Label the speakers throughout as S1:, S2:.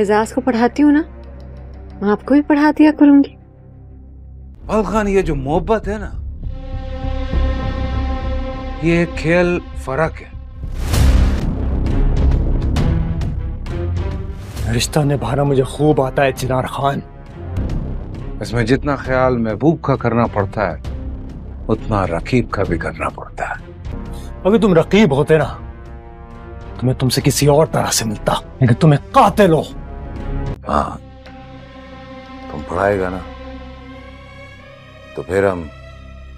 S1: एजाज को पढ़ाती हूँ ना आपको भी पढ़ा दिया करूंगी खान ये जो मोहब्बत है ना ये खेल फर्क है रिश्ता निभाना मुझे खूब आता है चिनार खान इसमें जितना ख्याल महबूब का करना पड़ता है उतना रकीब का भी करना पड़ता है अगर तुम रकीब होते ना तो मैं तुमसे किसी और तरह से मिलता लेकिन तुम्हें कातिल हो हाँ तुम पढ़ाएगा ना तो फिर हम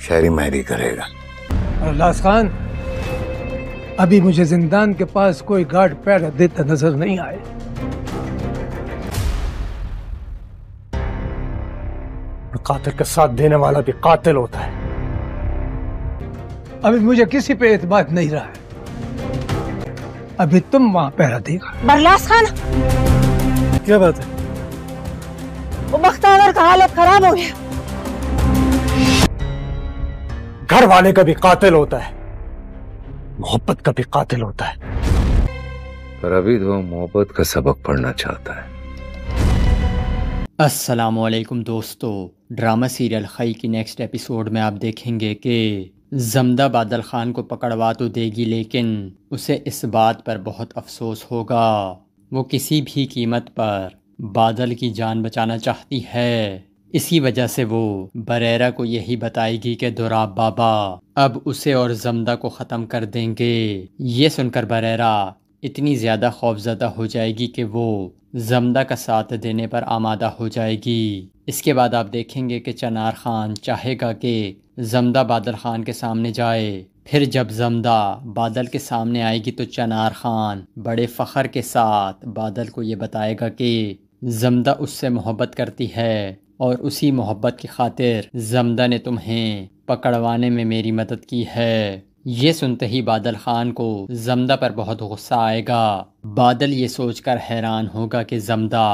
S1: शहरी महरी करेगा और अरदास खान अभी मुझे जिंदान के पास कोई गार्ड पैर देता नजर नहीं आए कातिल का साथ देने वाला भी कातिल होता है अभी मुझे किसी पे एतबाद नहीं रहा है अभी तुम वहां पहरा देगा बरलास खान क्या बात है वो बख्तावर का हालत खराब हो गया घर वाले का भी कातिल होता है मोहब्बत का भी कातिल होता है पर अभी तो मोहब्बत का सबक पढ़ना चाहता है असलकुम दोस्तों ड्रामा सीरियल खई की नेक्स्ट एपिसोड में आप देखेंगे कि जमदा बादल खान को पकड़वा तो देगी लेकिन उसे इस बात पर बहुत अफसोस होगा वो किसी भी कीमत पर बादल की जान बचाना चाहती है इसी वजह से वो बरेरा को यही बताएगी कि दुराब बाबा अब उसे और जमदा को ख़त्म कर देंगे ये सुनकर बरेरा इतनी ज़्यादा खौफजदा हो जाएगी कि वो जमदा का साथ देने पर आमादा हो जाएगी इसके बाद आप देखेंगे कि चनार खान चाहेगा कि जमदा बादल खान के सामने जाए फिर जब जमदा बादल के सामने आएगी तो चनार खान बड़े फ़खर के साथ बादल को ये बताएगा कि जमदा उससे मोहब्बत करती है और उसी मोहब्बत की खातिर जमदा ने तुम्हें पकड़वाने में मेरी मदद की है ये सुनते ही बादल खान को जमदा पर बहुत गुस्सा आएगा बादल ये सोचकर हैरान होगा कि जमदा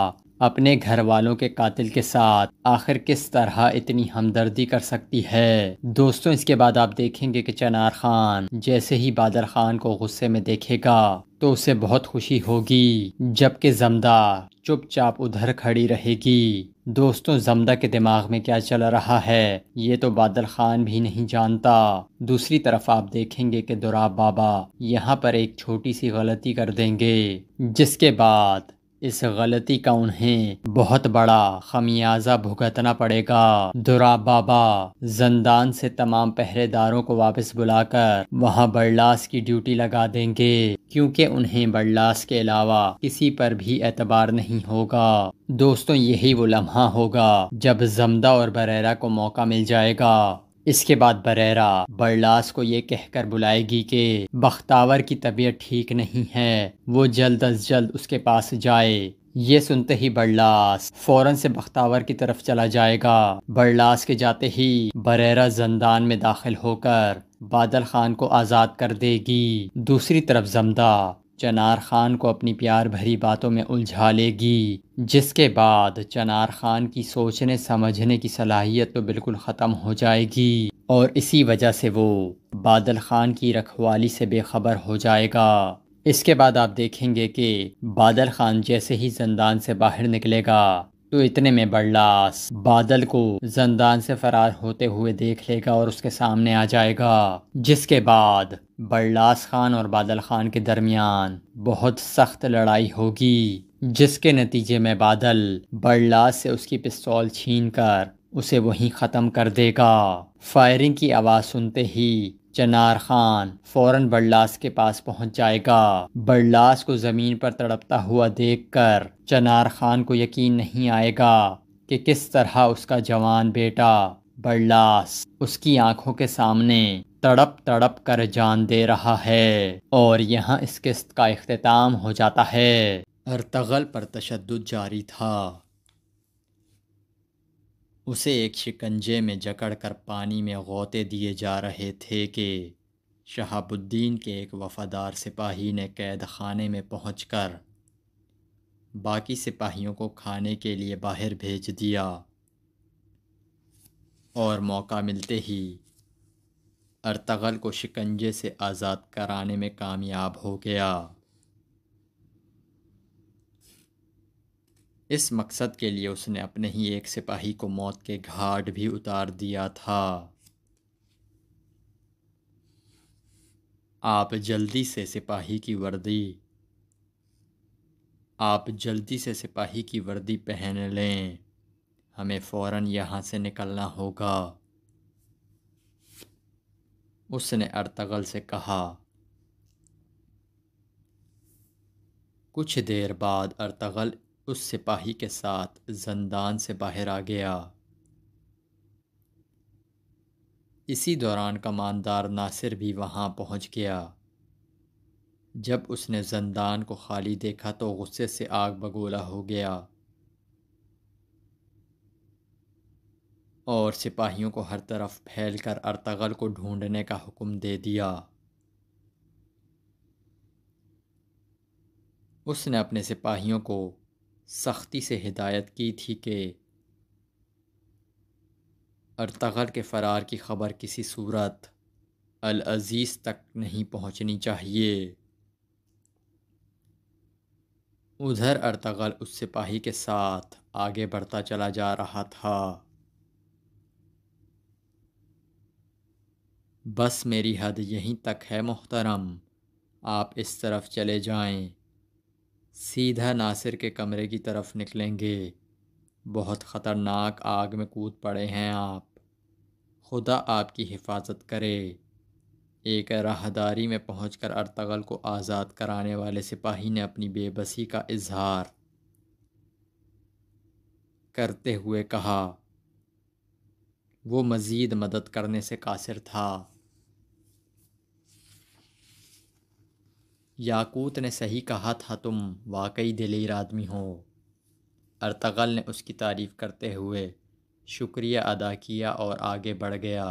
S1: अपने घर वालों के कातिल के साथ आखिर किस तरह इतनी हमदर्दी कर सकती है दोस्तों इसके बाद आप देखेंगे कि चनार खान जैसे ही बादर खान को गुस्से में देखेगा तो उसे बहुत खुशी होगी जबकि जमदा चुपचाप उधर खड़ी रहेगी दोस्तों जमदा के दिमाग में क्या चल रहा है ये तो बादल खान भी नहीं जानता दूसरी तरफ आप देखेंगे कि दुराब बाबा यहाँ पर एक छोटी सी गलती कर देंगे जिसके बाद इस गलती का उन्हें बहुत बड़ा खमियाजा भुगतना पड़ेगा दुरा बाबा जंदान से तमाम पहरेदारों को वापस बुलाकर वहां बड़लास की ड्यूटी लगा देंगे क्योंकि उन्हें बड़लास के अलावा किसी पर भी एतबार नहीं होगा दोस्तों यही वो लम्हा होगा जब जमदा और बरेरा को मौका मिल जाएगा इसके बाद बरेरा बरलास को ये कहकर बुलाएगी कि बख्तावर की तबीयत ठीक नहीं है वो जल्द अज जल्द उसके पास जाए ये सुनते ही बरलास फौरन से बख्तावर की तरफ चला जाएगा बरलास के जाते ही बरेरा जंदान में दाखिल होकर बादल खान को आज़ाद कर देगी दूसरी तरफ जमदा चनार खान को अपनी प्यार भरी बातों में उलझा लेगी जिसके बाद चनार खान की सोचने समझने की सलाहियत तो बिल्कुल ख़त्म हो जाएगी और इसी वजह से वो बादल खान की रखवाली से बेखबर हो जाएगा इसके बाद आप देखेंगे कि बादल खान जैसे ही जंदान से बाहर निकलेगा तो इतने में बल्लास बादल को जंदान से फरार होते हुए देख लेगा और उसके सामने आ जाएगा जिसके बाद बल्लास खान और बादल खान के दरमियान बहुत सख्त लड़ाई होगी जिसके नतीजे में बादल बल्लास से उसकी पिस्तौल छीन कर उसे वहीं ख़त्म कर देगा फायरिंग की आवाज़ सुनते ही चनार खान फौरन बड़लास के पास पहुंच जाएगा बड़लास को ज़मीन पर तड़पता हुआ देखकर चनार खान को यकीन नहीं आएगा कि किस तरह उसका जवान बेटा बड़लास उसकी आंखों के सामने तड़प तड़प कर जान दे रहा है और यहाँ इस किस्त का अख्ताम हो जाता है अरतगल पर तशद जारी था उसे एक शिकंजे में जकड़ कर पानी में गोते दिए जा रहे थे कि शहाबुद्दीन के एक वफ़ादार सिपाही ने कैद खाने में पहुँच कर बाकी सिपाहियों को खाने के लिए बाहर भेज दिया और मौका मिलते ही अरतगल को शिकंजे से आज़ाद कराने में कामयाब हो गया इस मकसद के लिए उसने अपने ही एक सिपाही को मौत के घाट भी उतार दिया था आप जल्दी से सिपाही की वर्दी आप जल्दी से सिपाही की वर्दी पहन लें हमें फौरन यहाँ से निकलना होगा उसने अर्तगल से कहा कुछ देर बाद अर्तगल उस सिपाही के साथ जंदान से बाहर आ गया इसी दौरान कमानदार नासिर भी वहाँ पहुँच गया जब उसने जंदान को खाली देखा तो गुस्से से आग बगोला हो गया और सिपाहियों को हर तरफ फैल कर अरतगल को ढूंढने का हुक्म दे दिया उसने अपने सिपाहियों को सख्ती से हिदायत की थी कि अरतगल के फ़रार की ख़बर किसी सूरत अल अज़ीज़ तक नहीं पहुंचनी चाहिए उधर अरतगल उस सिपाही के साथ आगे बढ़ता चला जा रहा था बस मेरी हद यहीं तक है मोहतरम आप इस तरफ चले जाएं सीधा नासिर के कमरे की तरफ निकलेंगे बहुत ख़तरनाक आग में कूद पड़े हैं आप खुदा आपकी हिफाजत करे एक राहदारी में पहुँच कर अर्तगल को आज़ाद कराने वाले सिपाही ने अपनी बेबसी का इजहार करते हुए कहा वो मज़ीद मदद करने से कासिर था याकूत ने सही कहा था तुम वाकई दिलेर आदमी हो अर्तगल ने उसकी तारीफ़ करते हुए शुक्रिया अदा किया और आगे बढ़ गया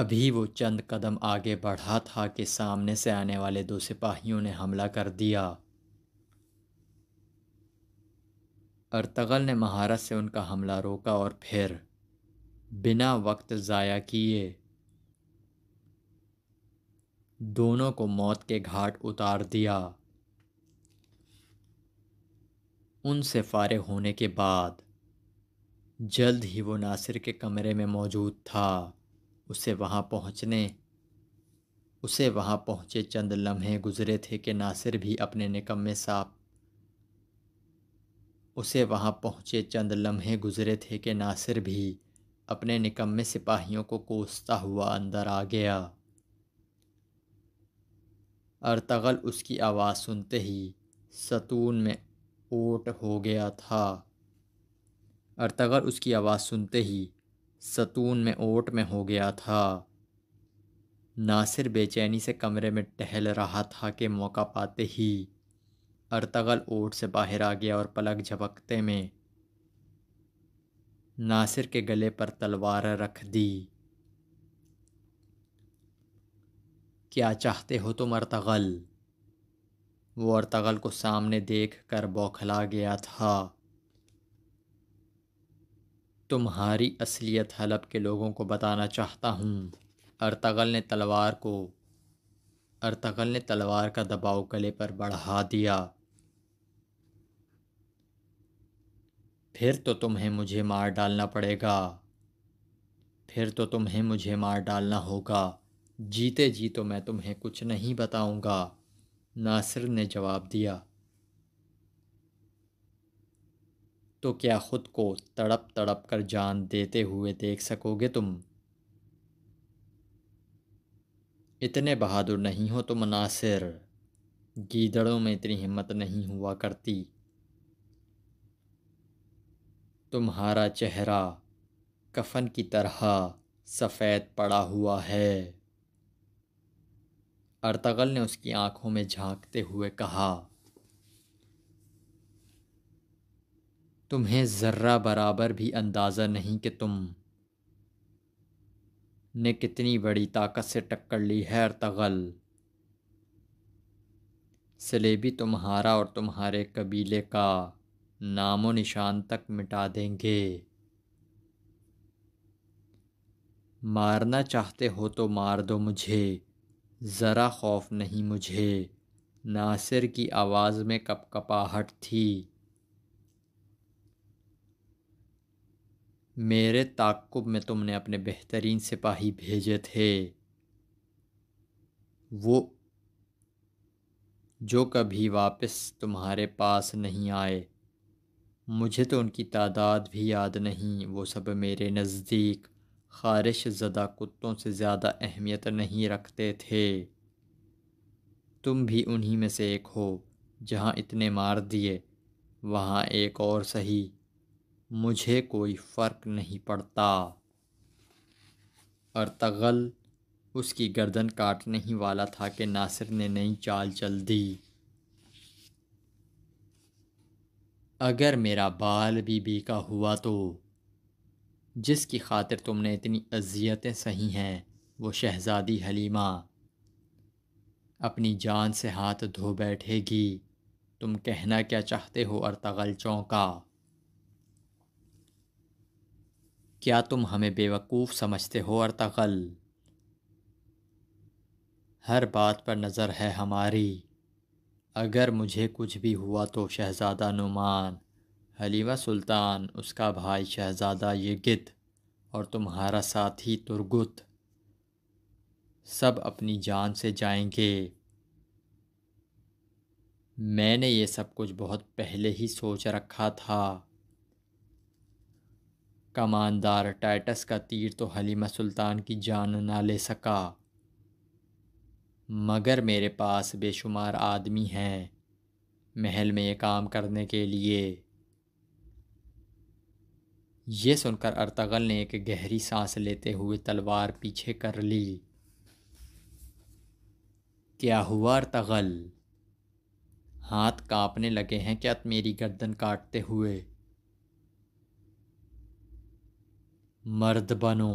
S1: अभी वो चंद कदम आगे बढ़ा था कि सामने से आने वाले दो सिपाहियों ने हमला कर दिया अरतगल ने महारत से उनका हमला रोका और फिर बिना वक्त ज़ाया किए दोनों को मौत के घाट उतार दिया उनसे फ़ारे होने के बाद जल्द ही वो नासिर के कमरे में मौजूद था उसे वहाँ पहुँचने उसे वहाँ पहुँचे चंद लम्हे गुजरे थे कि नासिर भी अपने निकम्मे साप उसे वहाँ पहुँचे चंद लम्हे गुजरे थे कि नासिर भी अपने निकम्मे सिपाहियों को कोसता हुआ अंदर आ गया अरतगल उसकी आवाज़ सुनते ही सतून में ओट हो गया था अरतगल उसकी आवाज़ सुनते ही सतून में ओट में हो गया था नासिर बेचैनी से कमरे में टहल रहा था कि मौका पाते ही अरतगल ओट से बाहर आ गया और पलक झपकते में नासिर के गले पर तलवार रख दी क्या चाहते हो तुम अरतगल वो अरतगल को सामने देख कर बौखला गया था तुम्हारी असलियत हलब के लोगों को बताना चाहता हूँ अरतगल ने तलवार को अरतगल ने तलवार का दबाव गले पर बढ़ा दिया फिर तो तुम्हें मुझे मार डालना पड़ेगा फिर तो तुम्हें मुझे मार डालना होगा जीते जी तो मैं तुम्हें कुछ नहीं बताऊंगा नासिर ने जवाब दिया तो क्या ख़ुद को तड़प तड़प कर जान देते हुए देख सकोगे तुम इतने बहादुर नहीं हो तुम नासिर गीदड़ों में इतनी हिम्मत नहीं हुआ करती तुम्हारा चेहरा कफन की तरह सफ़ेद पड़ा हुआ है अरतगल ने उसकी आंखों में झांकते हुए कहा तुम्हें ज़र्रा बराबर भी अंदाज़ा नहीं कि तुम ने कितनी बड़ी ताकत से टक्कर ली है अरतगल सलेबी तुम्हारा और तुम्हारे कबीले का नामो निशान तक मिटा देंगे मारना चाहते हो तो मार दो मुझे ज़रा खौफ नहीं मुझे नासिर की आवाज़ में कपकपाहट थी मेरे ताक़ुब में तुमने अपने बेहतरीन सिपाही भेजे थे वो जो कभी वापस तुम्हारे पास नहीं आए मुझे तो उनकी तादाद भी याद नहीं वो सब मेरे नज़दीक खारिश ज़दा कुत्तों से ज़्यादा अहमियत नहीं रखते थे तुम भी उन्हीं में से एक हो जहाँ इतने मार दिए वहाँ एक और सही मुझे कोई फ़र्क नहीं पड़ता और तगल उसकी गर्दन काटने ही वाला था कि नासिर ने नई चाल चल दी अगर मेरा बाल भी बीका हुआ तो जिसकी खातिर तुमने इतनी अजियतें सही हैं वो शहज़ादी हलीमा अपनी जान से हाथ धो बैठेगी तुम कहना क्या चाहते हो अरतगल चौंका क्या तुम हमें बेवकूफ़ समझते हो अरतगल हर बात पर नज़र है हमारी अगर मुझे कुछ भी हुआ तो शहज़ादा नुमान हलीवा सुल्तान उसका भाई शहज़ादा ये गिद्ध और तुम्हारा साथी तुर्गुत सब अपनी जान से जाएंगे मैंने ये सब कुछ बहुत पहले ही सोच रखा था कमानदार टाइटस का तीर तो हलीमा सुल्तान की जान ना ले सका मगर मेरे पास बेशुमार आदमी हैं महल में ये काम करने के लिए ये सुनकर अर्तगल ने एक गहरी सांस लेते हुए तलवार पीछे कर ली क्या हुआ अर्तगल हाथ कांपने लगे हैं क्या मेरी गर्दन काटते हुए मर्द बनो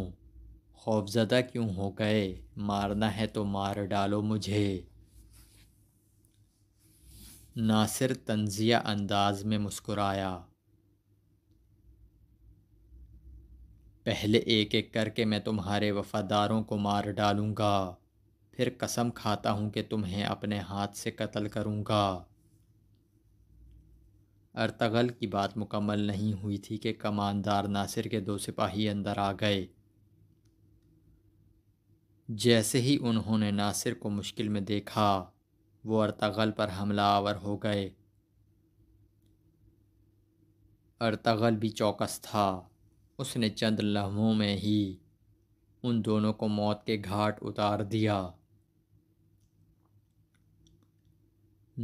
S1: खौफजदा क्यों हो गए मारना है तो मार डालो मुझे नासिर तंजिया अंदाज में मुस्कुराया पहले एक एक करके मैं तुम्हारे वफ़ादारों को मार डालूँगा फिर कसम खाता हूँ कि तुम्हें अपने हाथ से कत्ल करूँगा अरतगल की बात मुकम्मल नहीं हुई थी कि कमानदार नासिर के दो सिपाही अंदर आ गए जैसे ही उन्होंने नासिर को मुश्किल में देखा वो अरतगल पर हमला आवर हो गए अरतगल भी चौकस था उसने चंद लम्हों में ही उन दोनों को मौत के घाट उतार दिया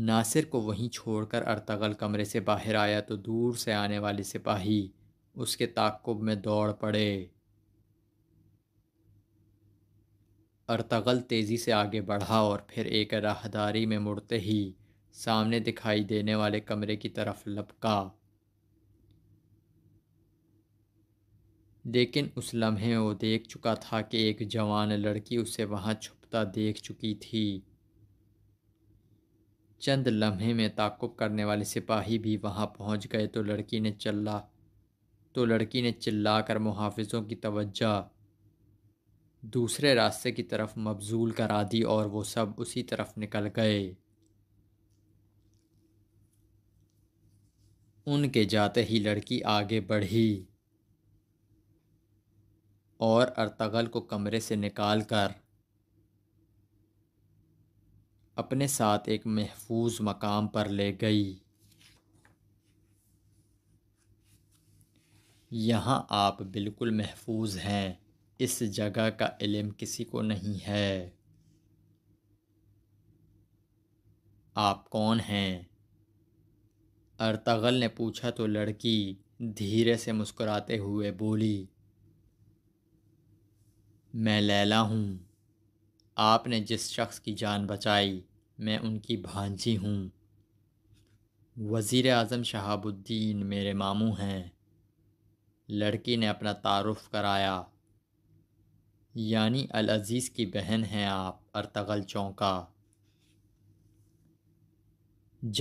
S1: नासिर को वहीं छोड़कर अरतगल कमरे से बाहर आया तो दूर से आने वाले सिपाही उसके ताकुब में दौड़ पड़े अरतगल तेज़ी से आगे बढ़ा और फिर एक राहदारी में मुड़ते ही सामने दिखाई देने वाले कमरे की तरफ लपका लेकिन उस लम्हे वो देख चुका था कि एक जवान लड़की उसे वहाँ छुपता देख चुकी थी चंद लम्हे में ताकुब करने वाले सिपाही भी वहाँ पहुँच गए तो लड़की ने चिल्ला तो लड़की ने चिल्ला कर मुहाफ़ों की तवज्जा दूसरे रास्ते की तरफ मबजूल करा दी और वो सब उसी तरफ निकल गए उनके जाते ही लड़की आगे बढ़ी और अर्तगल को कमरे से निकाल कर अपने साथ एक महफूज मकाम पर ले गई यहाँ आप बिल्कुल महफूज हैं इस जगह का इलम किसी को नहीं है आप कौन हैं अर्तगल ने पूछा तो लड़की धीरे से मुस्कुराते हुए बोली मैं लैला हूँ आपने जिस शख्स की जान बचाई मैं उनकी भांजी हूँ वज़ी अजम शहाबुद्दीन मेरे मामू हैं लड़की ने अपना तारुफ कराया यानी अल अज़ीज़ की बहन हैं आप अरतगल चौंका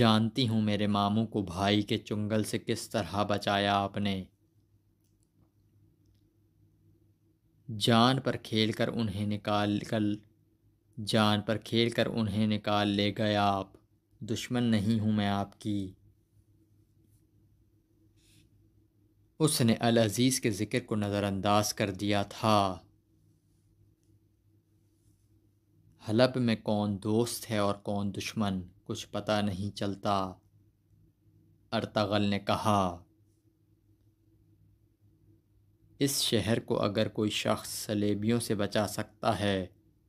S1: जानती हूँ मेरे मामू को भाई के चुंगल से किस तरह बचाया आपने जान पर खेल कर उन्हें निकाल कर जान पर खेल कर उन्हें निकाल ले गए आप दुश्मन नहीं हूँ मैं आपकी उसने अल अज़ीज़ के ज़िक्र को नज़रअंदाज कर दिया था हलब में कौन दोस्त है और कौन दुश्मन कुछ पता नहीं चलता अरतगल ने कहा इस शहर को अगर कोई शख्स सलेबियों से बचा सकता है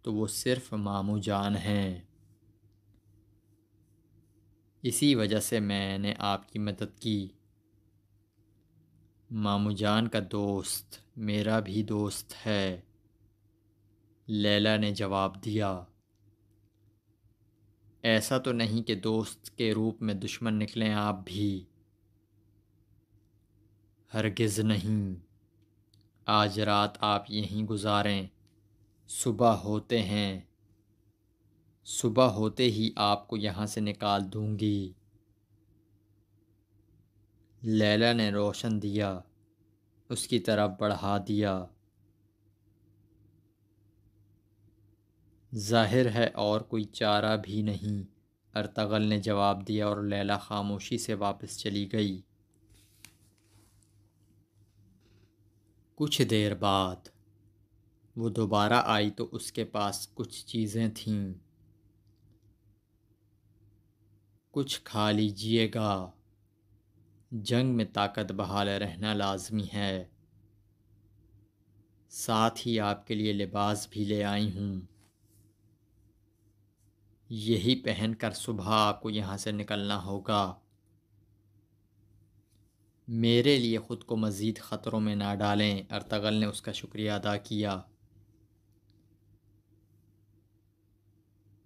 S1: तो वो सिर्फ़ मामू जान हैं इसी वजह से मैंने आपकी मदद की मामू जान का दोस्त मेरा भी दोस्त है लैला ने जवाब दिया ऐसा तो नहीं कि दोस्त के रूप में दुश्मन निकलें आप भी हरगिज़ नहीं आज रात आप यहीं गुजारें सुबह होते हैं सुबह होते ही आपको यहाँ से निकाल दूंगी लैला ने रोशन दिया उसकी तरफ बढ़ा दिया जाहिर है और कोई चारा भी नहीं अरतगल ने जवाब दिया और लैला खामोशी से वापस चली गई कुछ देर बाद वो दोबारा आई तो उसके पास कुछ चीज़ें थीं कुछ खा लीजिएगा जंग में ताकत बहाल रहना लाजमी है साथ ही आपके लिए लिबास भी ले आई हूँ यही पहनकर सुबह आपको यहाँ से निकलना होगा मेरे लिए ख़ुद को मज़ीद ख़तरों में ना डालें अरतगल ने उसका शुक्रिया अदा किया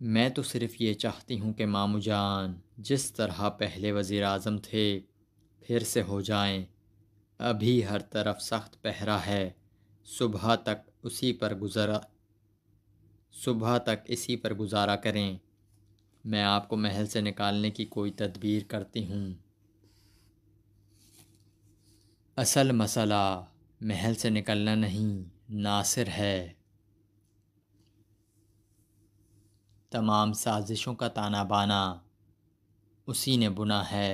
S1: मैं तो सिर्फ़ ये चाहती हूँ कि मामू जान जिस तरह पहले वज़ी अजम थे फिर से हो जाएं। अभी हर तरफ सख्त पहरा है सुबह तक उसी पर गुज़रा सुबह तक इसी पर गुजारा करें मैं आपको महल से निकालने की कोई तदबीर करती हूँ असल मसला महल से निकलना नहीं नासिर है तमाम साजिशों का ताना बाना उसी ने बुना है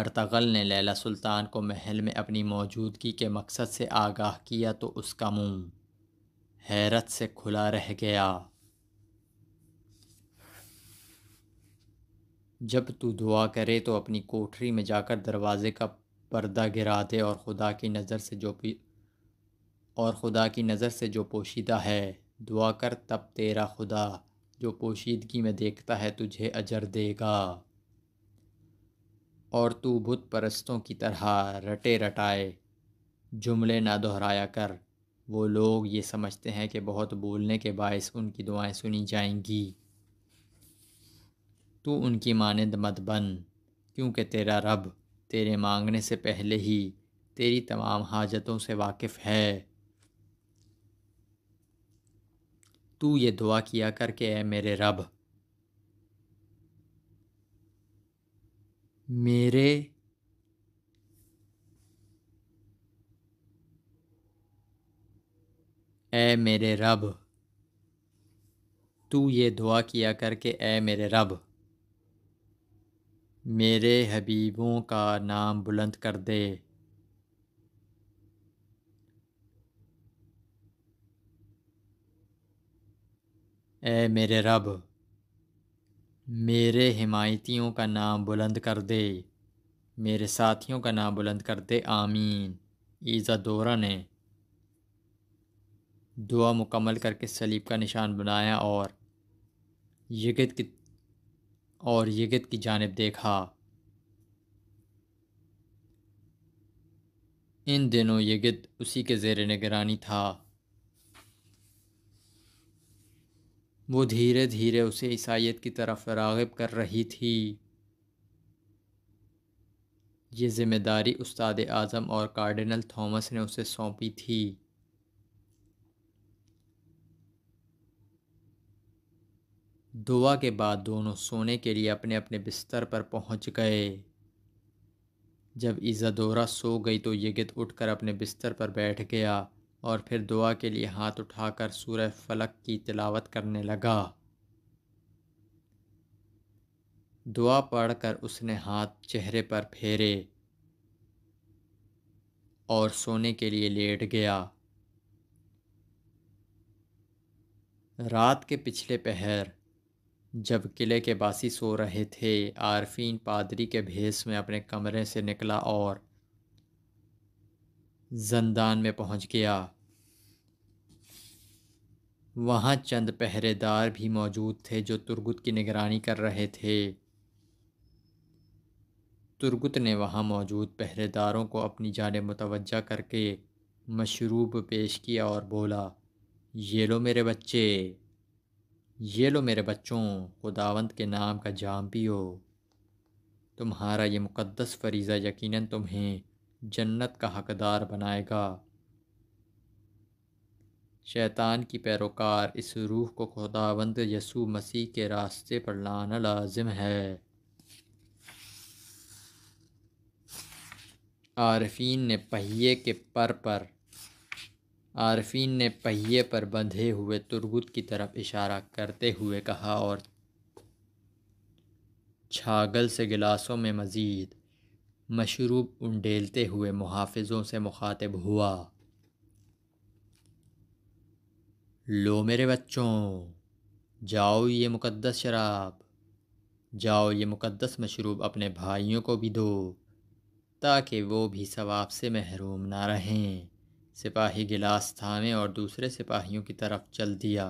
S1: अरतगल ने लैला सुल्तान को महल में अपनी मौजूदगी के मकसद से आगाह किया तो उसका मुंह हैरत से खुला रह गया जब तू दुआ करे तो अपनी कोठरी में जाकर दरवाज़े का पर्दा गिरा दे और खुदा की नज़र से जो और खुदा की नज़र से जो पोशीदा है दुआ कर तब तेरा खुदा जो पोशीदगी में देखता है तुझे अजर देगा और तू बुत परस्तों की तरह रटे रटाए जुमले ना दोहराया कर वो लोग ये समझते हैं कि बहुत बोलने के बायस उनकी दुआएं सुनी जाएंगी तू उनकी मानद मत बन क्योंकि तेरा रब तेरे मांगने से पहले ही तेरी तमाम हाजतों से वाकिफ़ है तू ये दुआ किया करके ऐ मेरे रब मेरे ऐ मेरे रब तू ये दुआ किया करके ऐ मेरे रब मेरे हबीबों का नाम बुलंद कर दे ए मेरे रब मेरे हिमायतियों का नाम बुलंद कर दे मेरे साथियों का नाम बुलंद कर दे आमीन ईज़ा दौरा ने दुआ मुकम्मल करके सलीब का निशान बनाया और यगत की और यगित की जानब देखा इन दिनों यगित उसी के जेर निगरानी था वो धीरे धीरे उसे ईसाइत की तरफ रागब कर रही थी ये जिम्मेदारी उस्ताद आज़म और कार्डिनल थॉमस ने उसे सौंपी थी दुआ के बाद दोनों सोने के लिए अपने अपने बिस्तर पर पहुंच गए जब इज़ादोरा सो गई तो यगित उठकर अपने बिस्तर पर बैठ गया और फिर दुआ के लिए हाथ उठाकर सूर्य फलक की तिलावत करने लगा दुआ पढ़कर उसने हाथ चेहरे पर फेरे और सोने के लिए लेट गया रात के पिछले पहर जब किले के बासी सो रहे थे आरफीन पादरी के भेस में अपने कमरे से निकला और जंदान में पहुंच गया वहां चंद पहरेदार भी मौजूद थे जो तुर्गुत की निगरानी कर रहे थे तुर्गुत ने वहां मौजूद पहरेदारों को अपनी जान मुतवजा करके मशरूब पेश किया और बोला ये लो मेरे बच्चे ये लो मेरे बच्चों खुदावंत के नाम का जाम पियो तुम्हारा ये मुक़दस फरीज़ा यकीनन तुम्हें जन्नत का हकदार बनाएगा शैतान की पैरोकार इस रूह को खुदावंद यसु मसीह के रास्ते पर लाना लाजिम है आरफीन ने पहिए के पर पर आरफीन ने पहिए पर बंधे हुए तुर्गुत की तरफ इशारा करते हुए कहा और छागल से गिलासों में मज़ीद मशरूब उंडेलते हुए मुहाफ़ों से मुखातब हुआ लो मेरे बच्चों जाओ ये मुकद्दस शराब जाओ ये मुकद्दस मशरूब अपने भाइयों को भी दो ताकि वो भी सवाब से महरूम ना रहें सिपाही गिलास थामे और दूसरे सिपाहियों की तरफ चल दिया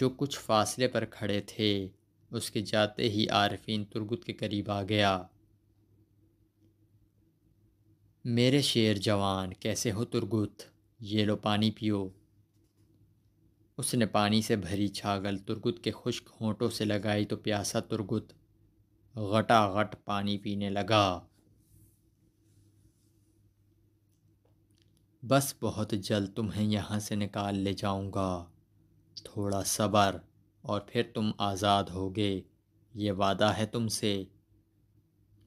S1: जो कुछ फासले पर खड़े थे उसके जाते ही आरफीन तुर्गुत के करीब आ गया मेरे शेर जवान कैसे हो तुर्गुत ये लो पानी पियो उसने पानी से भरी छागल तुर्गुत के खुश्क होंठों से लगाई तो प्यासा तुर्गुत घटा घट गट पानी पीने लगा बस बहुत जल्द तुम्हें यहाँ से निकाल ले जाऊँगा थोड़ा सब्र और फिर तुम आज़ाद होगे ये वादा है तुमसे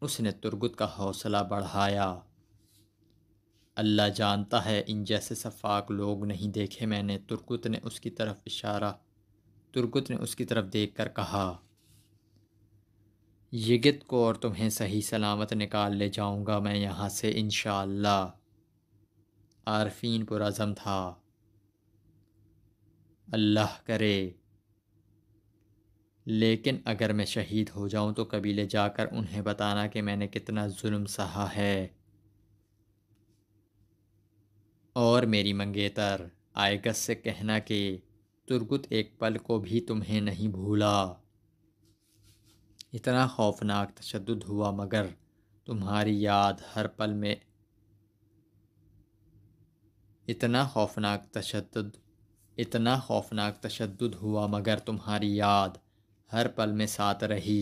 S1: उसने तुरगुत का हौसला बढ़ाया अल्लाह जानता है इन जैसे सफाक लोग नहीं देखे मैंने तुरगुत ने उसकी तरफ इशारा तुरगुत ने उसकी तरफ देख कर कहा यगित को और तुम्हें सही सलामत निकाल ले जाऊँगा मैं यहाँ से इन आरफीन पर आज़म था अल्लाह करे लेकिन अगर मैं शहीद हो जाऊं तो कबीले जाकर उन्हें बताना कि मैंने कितना जुल्म सहा है और मेरी मंगेतर आयगस से कहना कि तुर्गुत एक पल को भी तुम्हें नहीं भूला इतना खौफनाक तशद हुआ मगर तुम्हारी याद हर पल में इतना खौफनाक तशद इतना खौफनाक तशद हुआ मगर तुम्हारी याद हर पल में साथ रही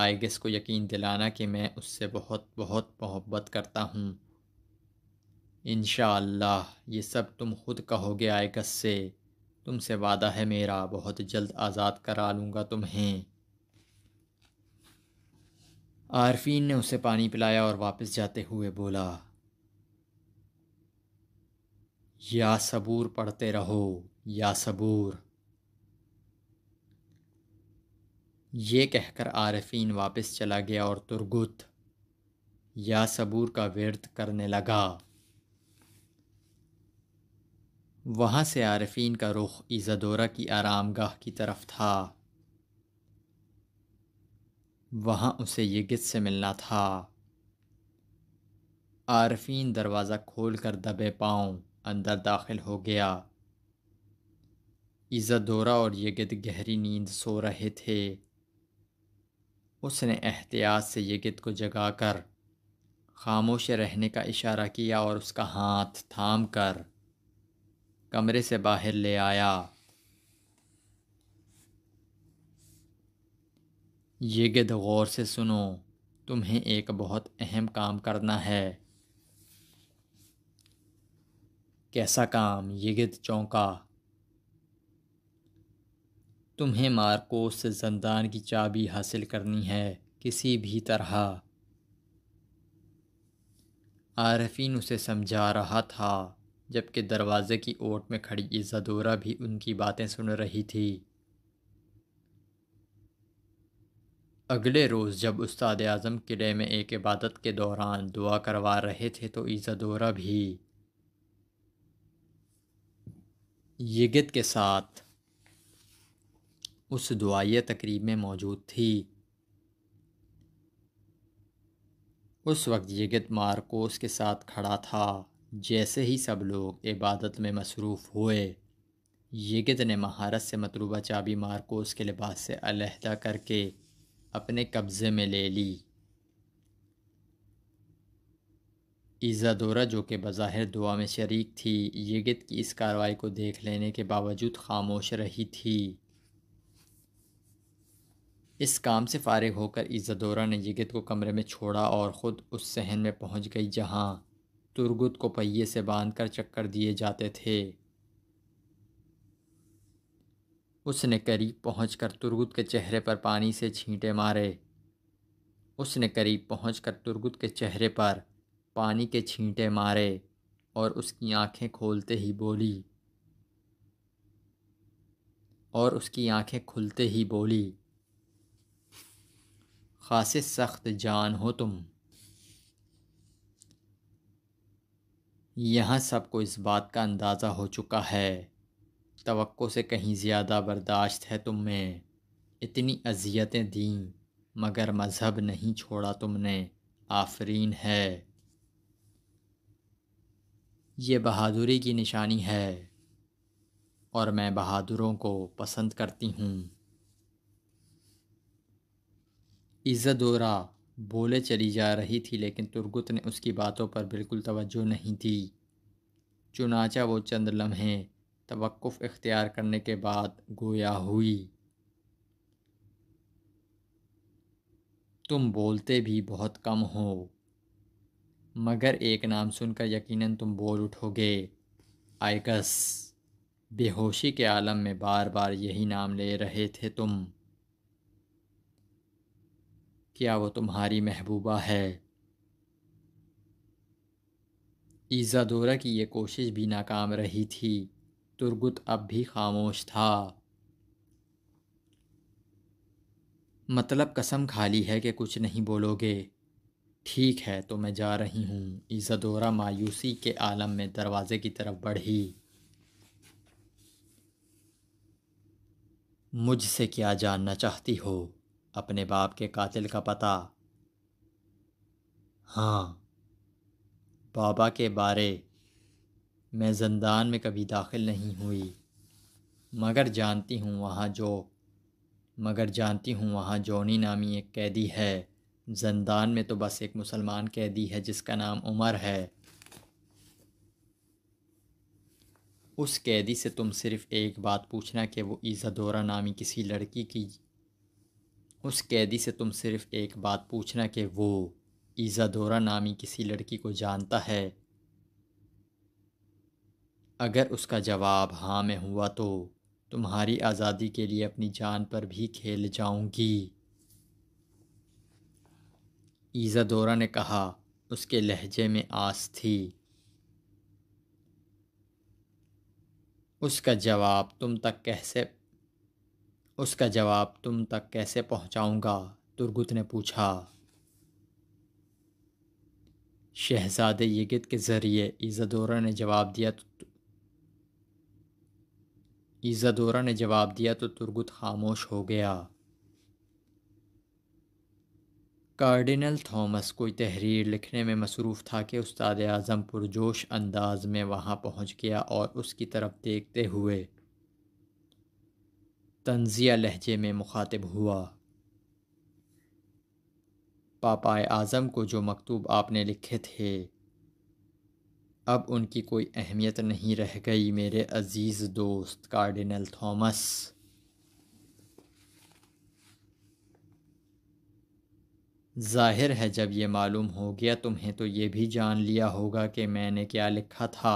S1: आइगस को यकीन दिलाना कि मैं उससे बहुत बहुत मोहब्बत करता हूँ इन ये सब तुम खुद कहोगे आइगस से तुमसे वादा है मेरा बहुत जल्द आज़ाद करा लूँगा तुम्हें आरफीन ने उसे पानी पिलाया और वापस जाते हुए बोला या सबूर पढ़ते रहो या सबूर ये कहकर आरफीन वापस चला गया और तुर्गुत या सबूर का व्यर्थ करने लगा वहाँ से आरफीन का रुख इज़ादोरा की आरामगाह की तरफ था वहाँ उसे यगित से मिलना था आरफीन दरवाज़ा खोलकर दबे पाँव अंदर दाखिल हो गया दौरा और यगिद गहरी नींद सो रहे थे उसने एहतियात से यगिद को जगाकर खामोश रहने का इशारा किया और उसका हाथ थाम कर कमरे से बाहर ले आया ये गिद गौर से सुनो तुम्हें एक बहुत अहम काम करना है कैसा काम ये गिद चौंका तुम्हें मारकोस से जंदान की चाबी हासिल करनी है किसी भी तरह आरफीन उसे समझा रहा था जबकि दरवाज़े की ओट में खड़ी इज़ादोरा भी उनकी बातें सुन रही थी अगले रोज़ जब उस्ताद आज़म किले में एक इबादत के दौरान दुआ करवा रहे थे तो इज़ादोरा भी ये के साथ उस दुआई तकरीब में मौजूद थी उस वक्त यगत मार्कोस के साथ खड़ा था जैसे ही सब लोग इबादत में मसरूफ़ हुए यगत ने महारत से मतलूबा चाबी मार्कोस के लिबास से अलहदा करके अपने कब्ज़े में ले ली दौरा जो कि बज़ाहिर दुआ में शरीक थी यगित की इस कार्रवाई को देख लेने के बावजूद खामोश रही थी इस काम से फारिग होकर इज़ादोरा ने यगित को कमरे में छोड़ा और ख़ुद उस सहन में पहुंच गई जहां तुर्गुत को पहिए से बांधकर चक्कर दिए जाते थे उसने करीब कर तुर्गुत के चेहरे पर पानी से छींटे मारे उसने करीब कर तुर्गुत के चेहरे पर पानी के छींटे मारे और उसकी आंखें खोलते ही बोली और उसकी आंखें खुलते ही बोली ख़ास सख्त जान हो तुम यहाँ सबको इस बात का अंदाज़ा हो चुका है तो से कहीं ज़्यादा बर्दाश्त है तुम में इतनी अजियतें दीं मगर मज़हब नहीं छोड़ा तुमने आफरीन है ये बहादुरी की निशानी है और मैं बहादुरों को पसंद करती हूँ दौरा बोले चली जा रही थी लेकिन तुर्गुत ने उसकी बातों पर बिल्कुल तवज्जो नहीं दी चुनाचा वो चंद लम्हे तवक़ इख्तियार करने के बाद गोया हुई तुम बोलते भी बहुत कम हो मगर एक नाम सुनकर यकीनन तुम बोल उठोगे आयकस बेहोशी के आलम में बार बार यही नाम ले रहे थे तुम क्या वो तुम्हारी महबूबा है ईज़ादोरा की ये कोशिश भी नाकाम रही थी तुर्गुत अब भी खामोश था मतलब कसम खाली है कि कुछ नहीं बोलोगे ठीक है तो मैं जा रही हूँ इज़ादोरा मायूसी के आलम में दरवाज़े की तरफ बढ़ी मुझसे क्या जानना चाहती हो अपने बाप के कातिल का पता हाँ बाबा के बारे मैं जंदान में कभी दाखिल नहीं हुई मगर जानती हूँ वहाँ जो मगर जानती हूँ वहाँ जोनी नामी एक कैदी है जंदान में तो बस एक मुसलमान कैदी है जिसका नाम उमर है उस कैदी से तुम सिर्फ़ एक बात पूछना कि वो ईज़ादोरा नामी किसी लड़की की उस कैदी से तुम सिर्फ़ एक बात पूछना कि वो ईज़ादोरा नामी किसी लड़की को जानता है अगर उसका जवाब हाँ में हुआ तो तुम्हारी आज़ादी के लिए अपनी जान पर भी खेल जाऊंगी ईज़ादोरा ने कहा उसके लहजे में आस थी उसका जवाब तुम तक कैसे उसका जवाब तुम तक कैसे पहुंचाऊंगा तुर्गुत ने पूछा शहजादे यगित के ज़रिए ईज़ादोरा ने जवाब दिया तो ईज़ादोरा ने जवाब दिया तो तुर्गुत खामोश हो गया कार्डिनल थॉमस कोई तहरीर लिखने में मसरूफ़ था कि उस्ताद आज़म पुरजोश अंदाज में वहाँ पहुँच गया और उसकी तरफ देखते हुए तंजिया लहजे में मुखातब हुआ पापा आज़म को जो मकतूब आपने लिखे थे अब उनकी कोई अहमियत नहीं रह गई मेरे अज़ीज़ दोस्त कार्डिनल थॉमस ज़ाहिर है जब ये मालूम हो गया तुम्हें तो ये भी जान लिया होगा कि मैंने क्या लिखा था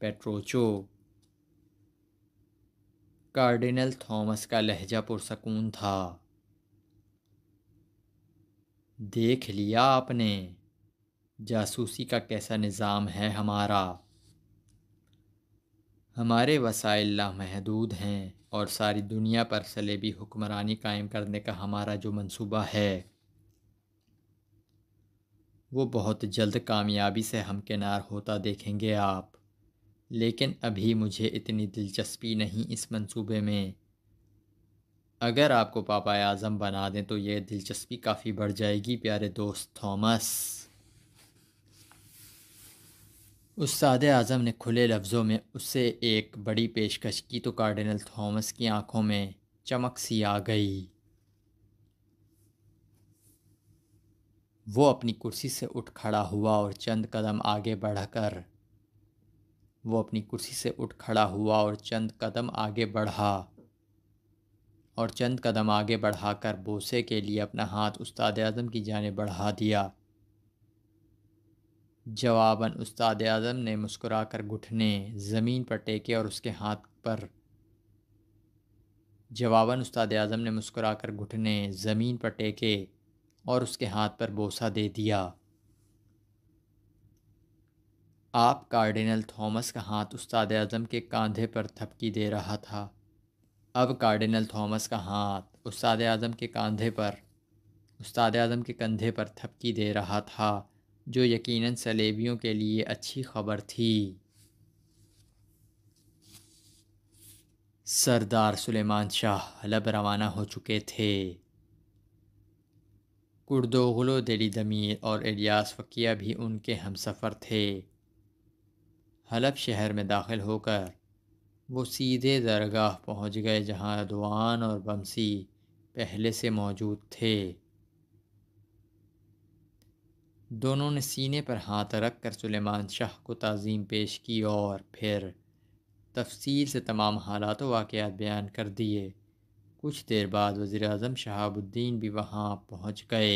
S1: पेट्रोचो कार्डिनल थॉमस का लहजा पुरसकून था देख लिया आपने जासूसी का कैसा निज़ाम है हमारा हमारे वसाइल लामहदूद हैं और सारी दुनिया पर सलेबी हुक्मरानी कायम करने का हमारा जो मंसूबा है वो बहुत जल्द कामयाबी से हमकिनार होता देखेंगे आप लेकिन अभी मुझे इतनी दिलचस्पी नहीं इस मंसूबे में अगर आपको पापा आज़म बना दें तो ये दिलचस्पी काफ़ी बढ़ जाएगी प्यारे दोस्त थॉमस उस सादे आज़म ने खुले लफ्ज़ों में उससे एक बड़ी पेशकश की तो कार्डिनल थॉमस की आंखों में चमक सी आ गई वो अपनी कुर्सी से उठ खड़ा हुआ और चंद कदम आगे बढ़कर वो अपनी कुर्सी से उठ खड़ा हुआ और चंद कदम आगे बढ़ा और चंद कदम आगे बढ़ाकर बोसे के लिए अपना हाथ उस्ताद आज़म की जाने बढ़ा दिया जवाबन उस्ताद आज़म ने मुस्कुराकर घुटने ज़मीन पर टेके और उसके हाथ पर जवाबन उस्ताद आज़म ने मुस्कुराकर घुटने ज़मीन पर टेके और उसके हाथ पर बोसा दे दिया आप कार्डिनल थॉमस का हाथ उस्ताद आज़म के कंधे पर थपकी दे रहा था अब कार्डिनल थॉमस का हाथ उस्ताद आज़म के कंधे पर उस्ताद आज़म के कंधे पर थपकी दे रहा था जो यकीनन सलेबियों के लिए अच्छी खबर थी सरदार सुलेमान शाह हलब रवाना हो चुके थे कुर्दोगलो दिली दमीर और एलियास फ़किया भी उनके हमसफ़र थे हलब शहर में दाखिल होकर वो सीधे दरगाह पहुंच गए जहां दुआन और बमसी पहले से मौजूद थे दोनों ने सीने पर हाथ रख कर सुलेमान शाह को तज़ीम पेश की और फिर तफसील से तमाम हालात वाक़ बयान कर दिए कुछ देर बाद वज़ी अजम शहाबुद्दीन भी वहाँ पहुँच गए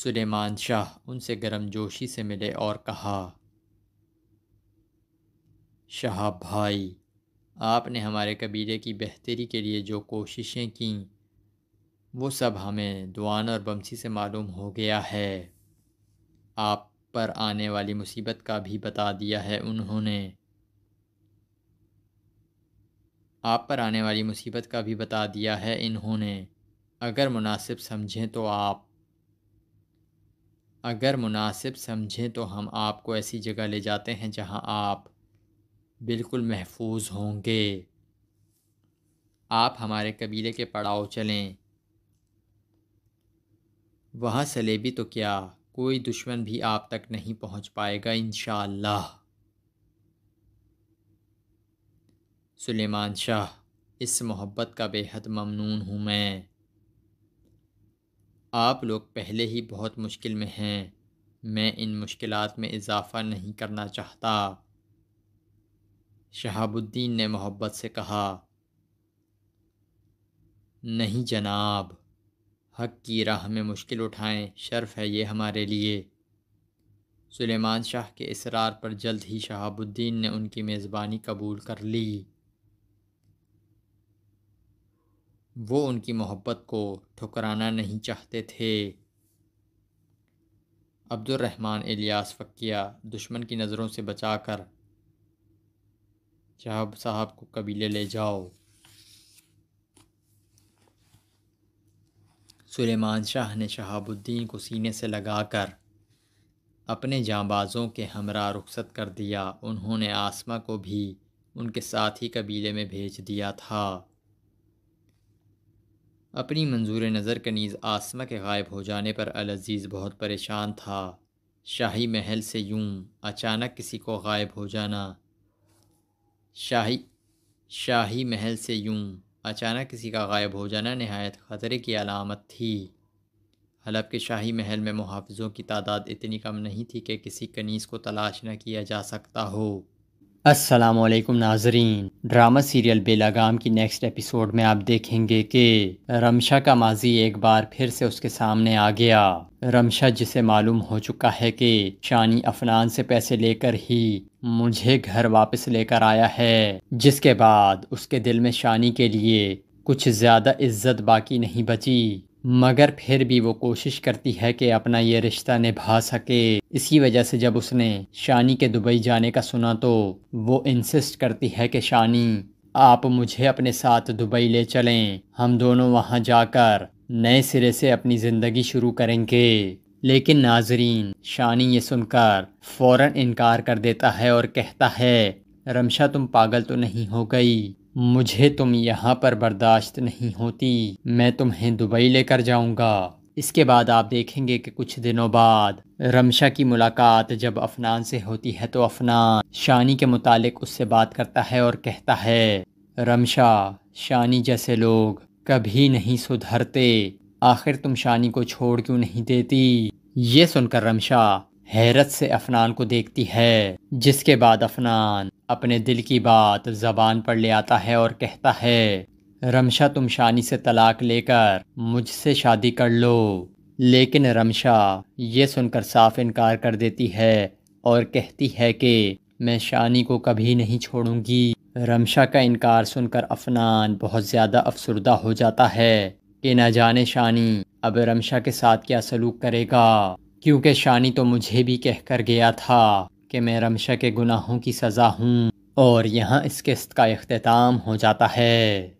S1: सुलेमान शाह उनसे गर्म जोशी से मिले और कहा शाह भाई आपने हमारे कबीले की बेहतरी के लिए जो कोशिशें कीं वो सब हमें दुआन और बमसी से मालूम हो गया है आप पर आने वाली मुसीबत का भी बता दिया है उन्होंने आप पर आने वाली मुसीबत का भी बता दिया है इन्होंने अगर मुनासिब समझें तो आप अगर मुनासिब समझें तो हम आपको ऐसी जगह ले जाते हैं जहां आप बिल्कुल महफूज होंगे आप हमारे कबीले के पड़ाव चलें वहाँ सलेबी तो क्या कोई दुश्मन भी आप तक नहीं पहुँच पाएगा इन सुलेमान शाह इस मोहब्बत का बेहद ममनून हूँ मैं आप लोग पहले ही बहुत मुश्किल में हैं मैं इन मुश्किल में इजाफ़ा नहीं करना चाहता शहाबुद्दीन ने मोहब्बत से कहा नहीं जनाब हक की राह में मुश्किल उठाएं शर्फ है ये हमारे लिए सुलेमान शाह के इसरार पर जल्द ही शहाबुद्दीन ने उनकी मेज़बानी कबूल कर ली वो उनकी मोहब्बत को ठुकराना नहीं चाहते थे अब्दुलरहमान इलियास फ़किया दुश्मन की नज़रों से बचाकर शहाब साहब को कबीले ले जाओ सुलेमान शाह ने शहाबुद्दीन को सीने से लगाकर अपने जांबाजों के हमरा रुखसत कर दिया उन्होंने आसमा को भी उनके साथ ही कबीले में भेज दिया था अपनी मंजूर नज़र कनीज़ नीज़ आसमा के गायब हो जाने पर अलजीज़ बहुत परेशान था शाही महल से यूं अचानक किसी को गायब हो जाना शाही शाही महल से यूं अचानक किसी का गायब हो जाना नहायत ख़तरे की अलामत थी हलब के शाही महल में मुहाफ़ों की तादाद इतनी कम नहीं थी कि किसी कनीज़ को तलाश न किया जा सकता हो असलम नाजरीन ड्रामा सीरियल बेलागाम की नेक्स्ट एपिसोड में आप देखेंगे कि रमशा का माजी एक बार फिर से उसके सामने आ गया रमशा जिसे मालूम हो चुका है कि शानी अफनान से पैसे लेकर ही मुझे घर वापस लेकर आया है जिसके बाद उसके दिल में शानी के लिए कुछ ज़्यादा इज्जत बाकी नहीं बची मगर फिर भी वो कोशिश करती है कि अपना ये रिश्ता निभा सके इसी वजह से जब उसने शानी के दुबई जाने का सुना तो वो इंसिस्ट करती है कि शानी आप मुझे अपने साथ दुबई ले चलें हम दोनों वहाँ जाकर नए सिरे से अपनी ज़िंदगी शुरू करेंगे लेकिन नाजरीन शानी ये सुनकर फ़ौर इनकार कर देता है और कहता है रमशा तुम पागल तो नहीं हो गई मुझे तुम यहाँ पर बर्दाश्त नहीं होती मैं तुम्हें दुबई लेकर जाऊँगा इसके बाद आप देखेंगे कि कुछ दिनों बाद रमशा की मुलाकात जब अफनान से होती है तो अफनान शानी के मुतालिक उससे बात करता है और कहता है रमशा शानी जैसे लोग कभी नहीं सुधरते आखिर तुम शानी को छोड़ क्यों नहीं देती ये सुनकर रमशा हैरत से अफनान को देखती है जिसके बाद अफनान अपने दिल की बात जबान पर ले आता है और कहता है रमशा तुम शानी से तलाक लेकर मुझसे शादी कर लो लेकिन रमशा ये सुनकर साफ इनकार कर देती है और कहती है कि मैं शानी को कभी नहीं छोड़ूंगी रमशा का इनकार सुनकर अफनान बहुत ज़्यादा अफसरदा हो जाता है कि न जाने शानी अब रमशा के साथ क्या सलूक करेगा क्योंकि शानी तो मुझे भी कह कर गया था कि मैं रमशा के गुनाहों की सज़ा हूँ और यहाँ इस किस्त का अख्ताम हो जाता है